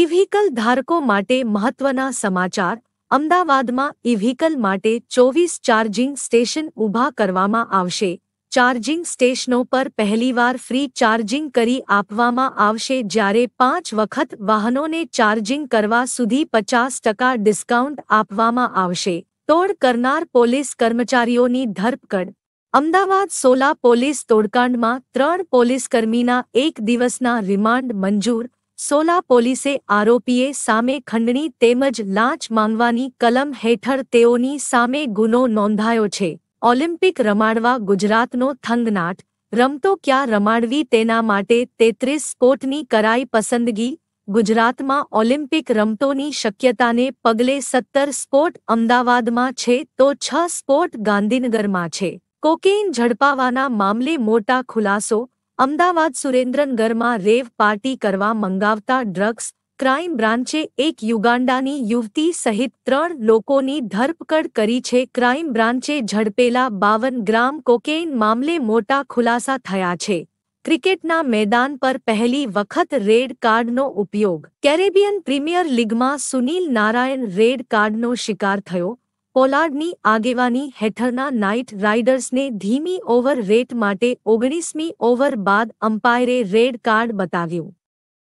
ઇવિકલ ધારકો માટે મહત્વના સમાચાર અમદાવાદમાં ઇવિકલ માટે ચોવીસ ચાર્જિંગ સ્ટેશન ઊભા કરવામાં આવશે ચાર્જિંગ સ્ટેશનો પર પહેલીવાર ફ્રી ચાર્જિંગ કરી આપવામાં આવશે જ્યારે પાંચ વખત વાહનોને ચાર્જિંગ કરવા સુધી પચાસ ટકા ડિસ્કાઉન્ટ આપવામાં આવશે તોડ કરનાર પોલીસ કર્મચારીઓની ધરપકડ અમદાવાદ સોલા પોલીસ તોડકાંડમાં ત્રણ પોલીસકર્મીના એક દિવસના રિમાન્ડ મંજૂર સોલા પોલીસે આરોપીએ સામે ખંડણી તેમજ લાંચ માંગવાની કલમ હેઠળ તેઓની સામે ગુનો નોંધાયો છે ઓલિમ્પિક રમાડવા ગુજરાતનો થંગનાટ રમતો ક્યાં રમાડવી તેના માટે તેત્રીસ સ્પોર્ટની કરાઈ પસંદગી ગુજરાતમાં ઓલિમ્પિક રમતોની શક્યતાને પગલે સત્તર સ્પોર્ટ અમદાવાદમાં છે તો છ સ્પોર્ટ ગાંધીનગરમાં છે કોકેઇન ઝડપાવાના મામલે મોટા ખુલાસો અમદાવાદ સુરેન્દ્રનગરમાં રેવ પાર્ટી કરવા મંગાવતા ડ્રગ્સ ક્રાઇમ બ્રાન્ચે એક યુગાન્ડાની યુવતી સહિત ત્રણ લોકોની ધરપકડ કરી છે ક્રાઇમ બ્રાન્ચે ઝડપેલા બાવન ગ્રામ કોકેઇન મામલે મોટા ખુલાસા થયા છે ક્રિકેટના મેદાન પર પહેલી વખત રેડ કાર્ડનો ઉપયોગ કેરેબિયન પ્રીમિયર લીગમાં સુનીલ નારાયણ રેડ કાર્ડનો શિકાર થયો પોલાર્ડની આગેવાની હેઠળના નાઇટ રાઇડર્સને ધીમી ઓવર રેટ માટે ઓગણીસમી ઓવર બાદ અમ્પાયરે રેડ કાર્ડ બતાવ્યું